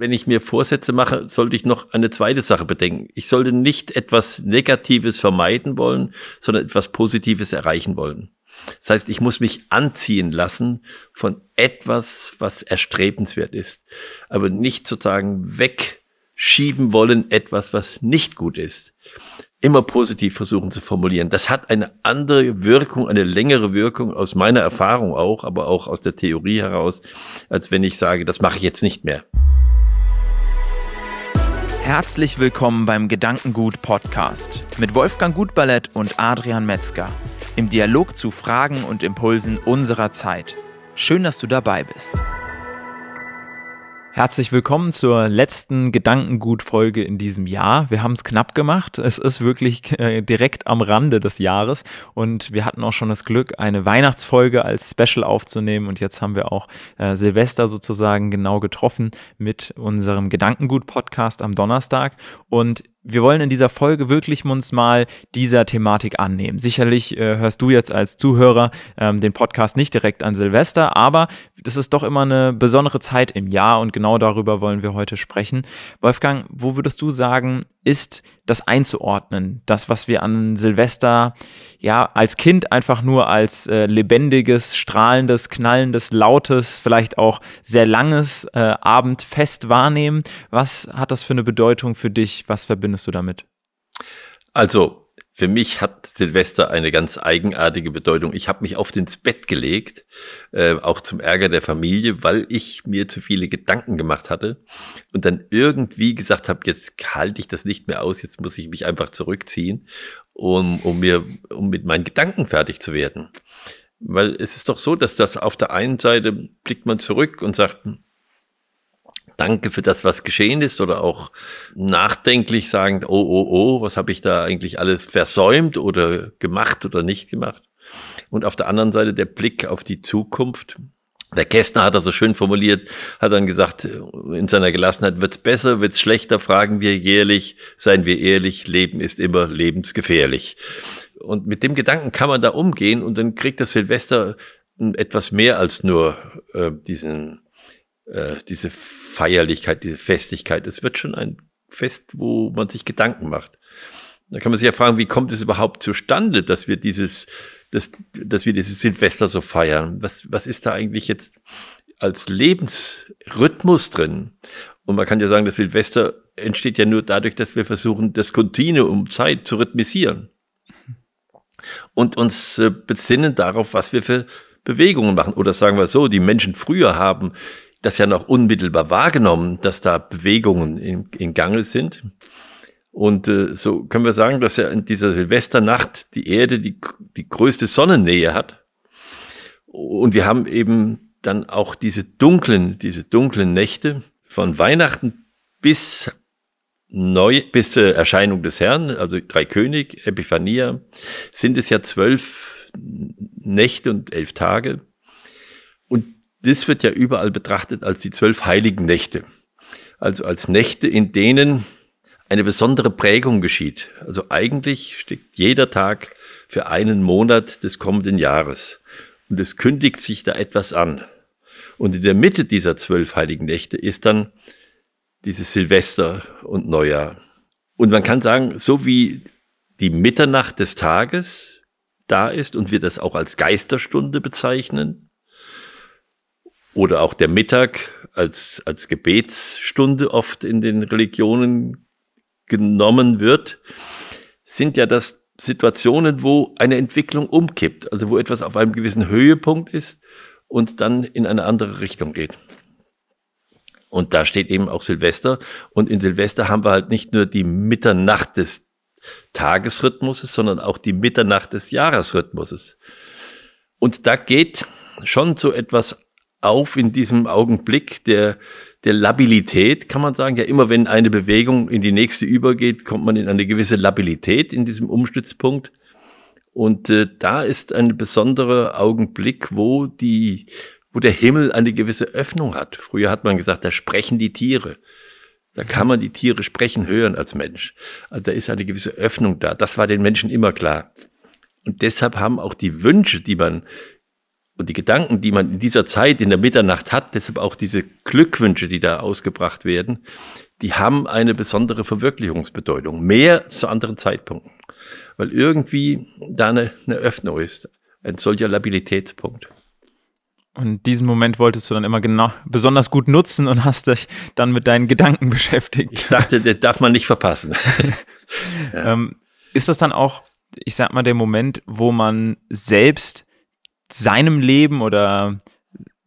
wenn ich mir Vorsätze mache, sollte ich noch eine zweite Sache bedenken. Ich sollte nicht etwas Negatives vermeiden wollen, sondern etwas Positives erreichen wollen. Das heißt, ich muss mich anziehen lassen von etwas, was erstrebenswert ist, aber nicht sozusagen wegschieben wollen etwas, was nicht gut ist. Immer positiv versuchen zu formulieren. Das hat eine andere Wirkung, eine längere Wirkung aus meiner Erfahrung auch, aber auch aus der Theorie heraus, als wenn ich sage, das mache ich jetzt nicht mehr. Herzlich willkommen beim Gedankengut Podcast mit Wolfgang Gutballett und Adrian Metzger im Dialog zu Fragen und Impulsen unserer Zeit. Schön, dass du dabei bist. Herzlich willkommen zur letzten Gedankengut-Folge in diesem Jahr. Wir haben es knapp gemacht. Es ist wirklich äh, direkt am Rande des Jahres und wir hatten auch schon das Glück, eine Weihnachtsfolge als Special aufzunehmen und jetzt haben wir auch äh, Silvester sozusagen genau getroffen mit unserem Gedankengut-Podcast am Donnerstag und wir wollen in dieser Folge wirklich uns mal dieser Thematik annehmen. Sicherlich äh, hörst du jetzt als Zuhörer ähm, den Podcast nicht direkt an Silvester, aber das ist doch immer eine besondere Zeit im Jahr und genau darüber wollen wir heute sprechen. Wolfgang, wo würdest du sagen, ist das einzuordnen? Das, was wir an Silvester ja als Kind einfach nur als äh, lebendiges, strahlendes, knallendes, lautes, vielleicht auch sehr langes äh, Abendfest wahrnehmen. Was hat das für eine Bedeutung für dich? Was verbindet verbindest du damit? Also, für mich hat Silvester eine ganz eigenartige Bedeutung. Ich habe mich oft ins Bett gelegt, äh, auch zum Ärger der Familie, weil ich mir zu viele Gedanken gemacht hatte und dann irgendwie gesagt habe, jetzt halte ich das nicht mehr aus, jetzt muss ich mich einfach zurückziehen, um, um, mir, um mit meinen Gedanken fertig zu werden. Weil es ist doch so, dass das auf der einen Seite blickt man zurück und sagt, hm, Danke für das, was geschehen ist oder auch nachdenklich sagend, oh, oh, oh, was habe ich da eigentlich alles versäumt oder gemacht oder nicht gemacht? Und auf der anderen Seite der Blick auf die Zukunft. Der Kästner hat das so schön formuliert, hat dann gesagt, in seiner Gelassenheit wird's besser, wird's schlechter, fragen wir jährlich, seien wir ehrlich, Leben ist immer lebensgefährlich. Und mit dem Gedanken kann man da umgehen und dann kriegt das Silvester etwas mehr als nur äh, diesen äh, diese Feierlichkeit, diese Festigkeit. Es wird schon ein Fest, wo man sich Gedanken macht. Da kann man sich ja fragen, wie kommt es überhaupt zustande, dass wir dieses, dass, dass wir dieses Silvester so feiern? Was, was ist da eigentlich jetzt als Lebensrhythmus drin? Und man kann ja sagen, das Silvester entsteht ja nur dadurch, dass wir versuchen, das Kontinuum Zeit zu rhythmisieren und uns äh, besinnen darauf, was wir für Bewegungen machen. Oder sagen wir so, die Menschen früher haben das ja noch unmittelbar wahrgenommen, dass da Bewegungen in, in Gange sind. Und äh, so können wir sagen, dass ja in dieser Silvesternacht die Erde die, die größte Sonnennähe hat. Und wir haben eben dann auch diese dunklen, diese dunklen Nächte von Weihnachten bis neu, bis zur äh, Erscheinung des Herrn, also drei König, Epiphania, sind es ja zwölf Nächte und elf Tage. Das wird ja überall betrachtet als die zwölf heiligen Nächte. Also als Nächte, in denen eine besondere Prägung geschieht. Also eigentlich steckt jeder Tag für einen Monat des kommenden Jahres. Und es kündigt sich da etwas an. Und in der Mitte dieser zwölf heiligen Nächte ist dann dieses Silvester und Neujahr. Und man kann sagen, so wie die Mitternacht des Tages da ist und wir das auch als Geisterstunde bezeichnen, oder auch der Mittag als, als Gebetsstunde oft in den Religionen genommen wird, sind ja das Situationen, wo eine Entwicklung umkippt, also wo etwas auf einem gewissen Höhepunkt ist und dann in eine andere Richtung geht. Und da steht eben auch Silvester. Und in Silvester haben wir halt nicht nur die Mitternacht des Tagesrhythmuses, sondern auch die Mitternacht des Jahresrhythmuses. Und da geht schon so etwas auf in diesem Augenblick der, der Labilität, kann man sagen. Ja, immer wenn eine Bewegung in die nächste übergeht, kommt man in eine gewisse Labilität in diesem Umstützpunkt. Und äh, da ist ein besonderer Augenblick, wo die, wo der Himmel eine gewisse Öffnung hat. Früher hat man gesagt, da sprechen die Tiere. Da kann man die Tiere sprechen hören als Mensch. Also da ist eine gewisse Öffnung da. Das war den Menschen immer klar. Und deshalb haben auch die Wünsche, die man und die Gedanken, die man in dieser Zeit, in der Mitternacht hat, deshalb auch diese Glückwünsche, die da ausgebracht werden, die haben eine besondere Verwirklichungsbedeutung. Mehr zu anderen Zeitpunkten. Weil irgendwie da eine, eine Öffnung ist. Ein solcher Labilitätspunkt. Und diesen Moment wolltest du dann immer genau besonders gut nutzen und hast dich dann mit deinen Gedanken beschäftigt. Ich dachte, das darf man nicht verpassen. ja. Ähm, ist das dann auch, ich sag mal, der Moment, wo man selbst seinem Leben oder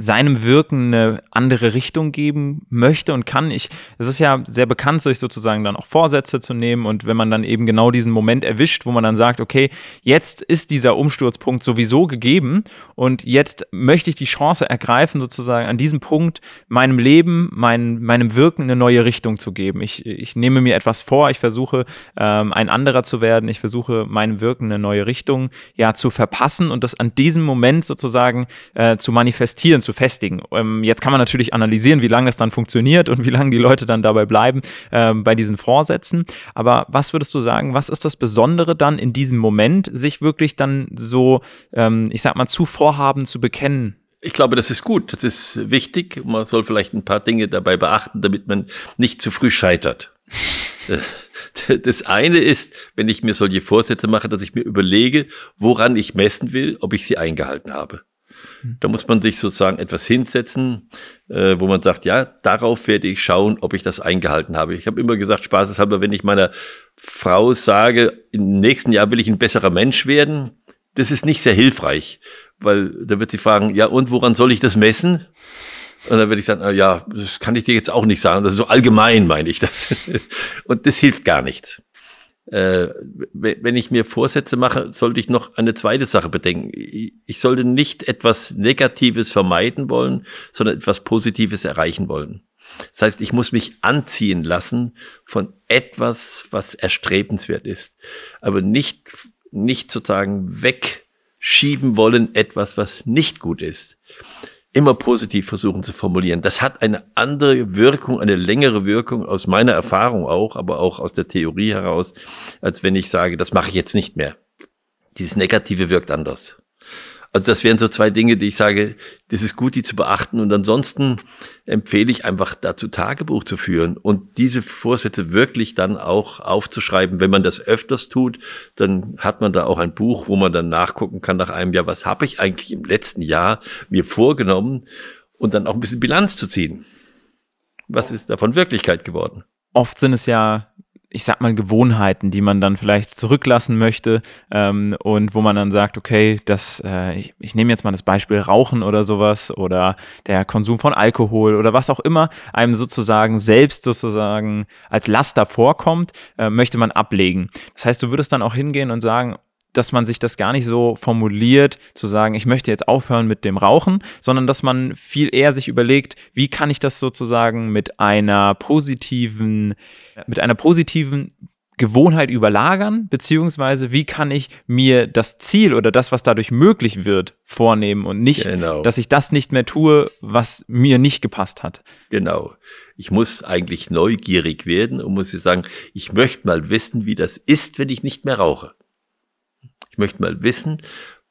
seinem Wirken eine andere Richtung geben möchte und kann. Ich, es ist ja sehr bekannt, sich sozusagen dann auch Vorsätze zu nehmen und wenn man dann eben genau diesen Moment erwischt, wo man dann sagt, okay, jetzt ist dieser Umsturzpunkt sowieso gegeben und jetzt möchte ich die Chance ergreifen, sozusagen an diesem Punkt meinem Leben, mein, meinem Wirken eine neue Richtung zu geben. Ich, ich nehme mir etwas vor, ich versuche ähm, ein anderer zu werden, ich versuche meinem Wirken eine neue Richtung ja zu verpassen und das an diesem Moment sozusagen äh, zu manifestieren, zu festigen. Ähm, jetzt kann man natürlich analysieren, wie lange das dann funktioniert und wie lange die Leute dann dabei bleiben ähm, bei diesen Vorsätzen. Aber was würdest du sagen, was ist das Besondere dann in diesem Moment, sich wirklich dann so, ähm, ich sag mal, zu Vorhaben zu bekennen? Ich glaube, das ist gut, das ist wichtig. Man soll vielleicht ein paar Dinge dabei beachten, damit man nicht zu früh scheitert. Äh, das eine ist, wenn ich mir solche Vorsätze mache, dass ich mir überlege, woran ich messen will, ob ich sie eingehalten habe. Hm. Da muss man sich sozusagen etwas hinsetzen, äh, wo man sagt, ja, darauf werde ich schauen, ob ich das eingehalten habe. Ich habe immer gesagt, spaßeshalber, wenn ich meiner Frau sage, im nächsten Jahr will ich ein besserer Mensch werden, das ist nicht sehr hilfreich, weil da wird sie fragen, ja, und woran soll ich das messen? Und dann werde ich sagen, na, ja, das kann ich dir jetzt auch nicht sagen. Das ist so allgemein, meine ich das. und das hilft gar nichts äh, wenn ich mir Vorsätze mache, sollte ich noch eine zweite Sache bedenken. Ich sollte nicht etwas Negatives vermeiden wollen, sondern etwas Positives erreichen wollen. Das heißt, ich muss mich anziehen lassen von etwas, was erstrebenswert ist, aber nicht, nicht sozusagen wegschieben wollen etwas, was nicht gut ist immer positiv versuchen zu formulieren. Das hat eine andere Wirkung, eine längere Wirkung aus meiner Erfahrung auch, aber auch aus der Theorie heraus, als wenn ich sage, das mache ich jetzt nicht mehr. Dieses Negative wirkt anders. Also das wären so zwei Dinge, die ich sage, das ist gut, die zu beachten. Und ansonsten empfehle ich einfach dazu Tagebuch zu führen und diese Vorsätze wirklich dann auch aufzuschreiben. Wenn man das öfters tut, dann hat man da auch ein Buch, wo man dann nachgucken kann nach einem Jahr, was habe ich eigentlich im letzten Jahr mir vorgenommen und dann auch ein bisschen Bilanz zu ziehen. Was ist davon Wirklichkeit geworden? Oft sind es ja ich sag mal, Gewohnheiten, die man dann vielleicht zurücklassen möchte ähm, und wo man dann sagt, okay, das, äh, ich, ich nehme jetzt mal das Beispiel Rauchen oder sowas oder der Konsum von Alkohol oder was auch immer einem sozusagen selbst sozusagen als Laster vorkommt, äh, möchte man ablegen. Das heißt, du würdest dann auch hingehen und sagen, dass man sich das gar nicht so formuliert, zu sagen, ich möchte jetzt aufhören mit dem Rauchen, sondern dass man viel eher sich überlegt, wie kann ich das sozusagen mit einer positiven, mit einer positiven Gewohnheit überlagern, beziehungsweise wie kann ich mir das Ziel oder das, was dadurch möglich wird, vornehmen und nicht, genau. dass ich das nicht mehr tue, was mir nicht gepasst hat. Genau. Ich muss eigentlich neugierig werden und muss sagen, ich möchte mal wissen, wie das ist, wenn ich nicht mehr rauche. Ich möchte mal wissen,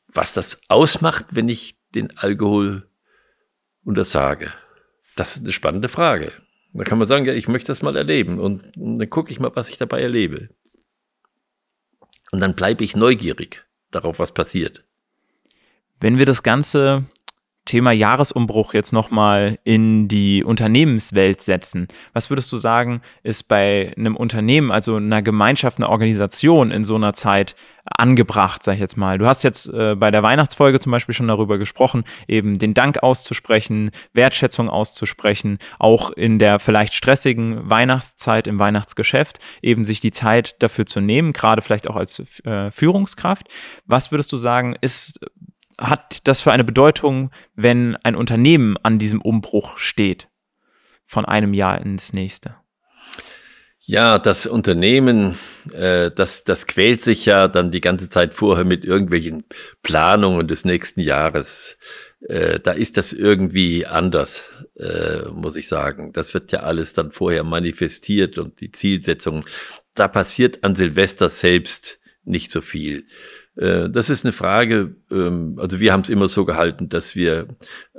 was das ausmacht, wenn ich den Alkohol untersage. Das ist eine spannende Frage. Da kann man sagen, ja, ich möchte das mal erleben und dann gucke ich mal, was ich dabei erlebe. Und dann bleibe ich neugierig darauf, was passiert. Wenn wir das Ganze Thema Jahresumbruch jetzt nochmal in die Unternehmenswelt setzen. Was würdest du sagen, ist bei einem Unternehmen, also einer Gemeinschaft, einer Organisation in so einer Zeit angebracht, sag ich jetzt mal? Du hast jetzt äh, bei der Weihnachtsfolge zum Beispiel schon darüber gesprochen, eben den Dank auszusprechen, Wertschätzung auszusprechen, auch in der vielleicht stressigen Weihnachtszeit im Weihnachtsgeschäft, eben sich die Zeit dafür zu nehmen, gerade vielleicht auch als äh, Führungskraft. Was würdest du sagen, ist hat das für eine Bedeutung, wenn ein Unternehmen an diesem Umbruch steht, von einem Jahr ins nächste? Ja, das Unternehmen, äh, das, das quält sich ja dann die ganze Zeit vorher mit irgendwelchen Planungen des nächsten Jahres. Äh, da ist das irgendwie anders, äh, muss ich sagen. Das wird ja alles dann vorher manifestiert und die Zielsetzungen. Da passiert an Silvester selbst nicht so viel. Äh, das ist eine Frage, ähm, also wir haben es immer so gehalten, dass wir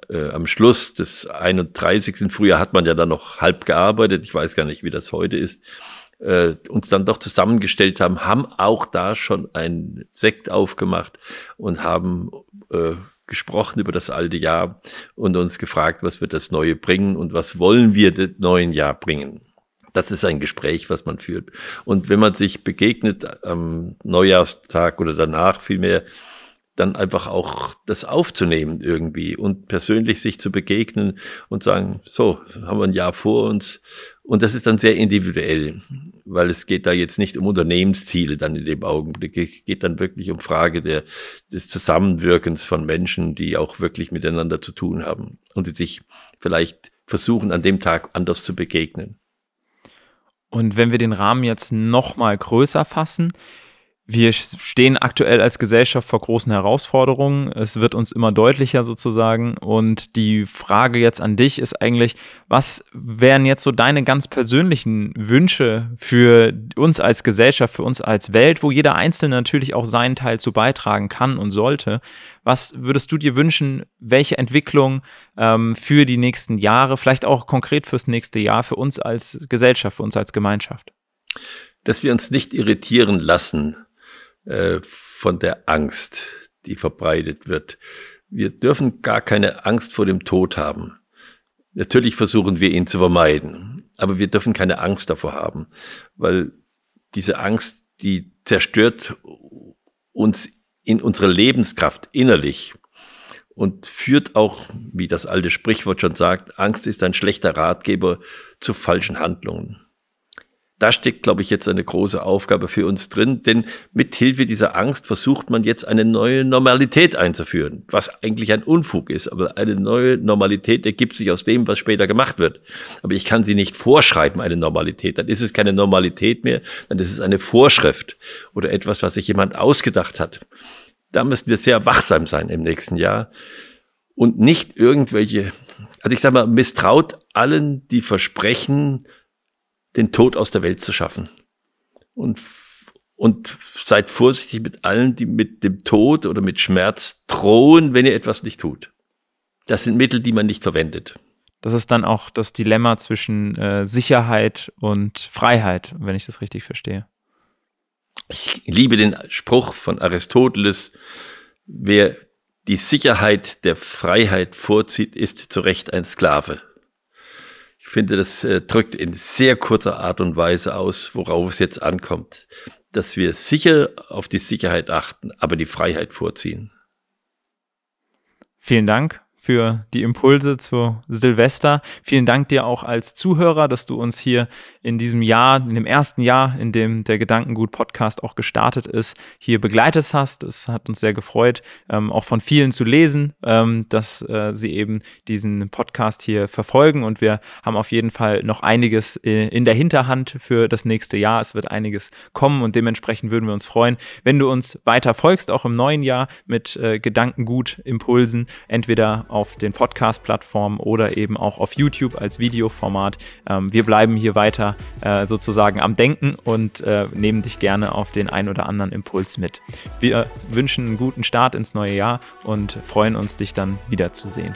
äh, am Schluss des 31. Frühjahr hat man ja dann noch halb gearbeitet, ich weiß gar nicht, wie das heute ist, äh, uns dann doch zusammengestellt haben, haben auch da schon ein Sekt aufgemacht und haben gesprochen über das alte Jahr und uns gefragt, was wird das neue bringen und was wollen wir das neuen Jahr bringen. Das ist ein Gespräch, was man führt. Und wenn man sich begegnet am Neujahrstag oder danach vielmehr, dann einfach auch das aufzunehmen irgendwie und persönlich sich zu begegnen und sagen, so, haben wir ein Jahr vor uns. Und das ist dann sehr individuell, weil es geht da jetzt nicht um Unternehmensziele dann in dem Augenblick. Es geht dann wirklich um Frage der, des Zusammenwirkens von Menschen, die auch wirklich miteinander zu tun haben und die sich vielleicht versuchen, an dem Tag anders zu begegnen. Und wenn wir den Rahmen jetzt nochmal größer fassen, wir stehen aktuell als Gesellschaft vor großen Herausforderungen. Es wird uns immer deutlicher sozusagen. Und die Frage jetzt an dich ist eigentlich, was wären jetzt so deine ganz persönlichen Wünsche für uns als Gesellschaft, für uns als Welt, wo jeder Einzelne natürlich auch seinen Teil zu beitragen kann und sollte? Was würdest du dir wünschen, welche Entwicklung ähm, für die nächsten Jahre, vielleicht auch konkret fürs nächste Jahr, für uns als Gesellschaft, für uns als Gemeinschaft? Dass wir uns nicht irritieren lassen äh, von der Angst, die verbreitet wird. Wir dürfen gar keine Angst vor dem Tod haben. Natürlich versuchen wir ihn zu vermeiden, aber wir dürfen keine Angst davor haben, weil diese Angst, die zerstört uns in unserer Lebenskraft innerlich und führt auch, wie das alte Sprichwort schon sagt, Angst ist ein schlechter Ratgeber zu falschen Handlungen. Da steckt, glaube ich, jetzt eine große Aufgabe für uns drin, denn mit Hilfe dieser Angst versucht man jetzt eine neue Normalität einzuführen, was eigentlich ein Unfug ist, aber eine neue Normalität ergibt sich aus dem, was später gemacht wird. Aber ich kann sie nicht vorschreiben, eine Normalität. Dann ist es keine Normalität mehr, dann ist es eine Vorschrift oder etwas, was sich jemand ausgedacht hat. Da müssen wir sehr wachsam sein im nächsten Jahr und nicht irgendwelche, also ich sage mal, misstraut allen, die versprechen, den Tod aus der Welt zu schaffen. Und, und seid vorsichtig mit allen, die mit dem Tod oder mit Schmerz drohen, wenn ihr etwas nicht tut. Das sind Mittel, die man nicht verwendet. Das ist dann auch das Dilemma zwischen äh, Sicherheit und Freiheit, wenn ich das richtig verstehe. Ich liebe den Spruch von Aristoteles, wer die Sicherheit der Freiheit vorzieht, ist zu Recht ein Sklave. Ich finde, das äh, drückt in sehr kurzer Art und Weise aus, worauf es jetzt ankommt. Dass wir sicher auf die Sicherheit achten, aber die Freiheit vorziehen. Vielen Dank für die Impulse zu Silvester. Vielen Dank dir auch als Zuhörer, dass du uns hier in diesem Jahr, in dem ersten Jahr, in dem der Gedankengut Podcast auch gestartet ist, hier begleitet hast. Es hat uns sehr gefreut, ähm, auch von vielen zu lesen, ähm, dass äh, sie eben diesen Podcast hier verfolgen. Und wir haben auf jeden Fall noch einiges äh, in der Hinterhand für das nächste Jahr. Es wird einiges kommen und dementsprechend würden wir uns freuen, wenn du uns weiter folgst, auch im neuen Jahr mit äh, Gedankengut Impulsen, entweder auf den Podcast-Plattformen oder eben auch auf YouTube als Videoformat. Ähm, wir bleiben hier weiter äh, sozusagen am Denken und äh, nehmen dich gerne auf den ein oder anderen Impuls mit. Wir wünschen einen guten Start ins neue Jahr und freuen uns, dich dann wiederzusehen.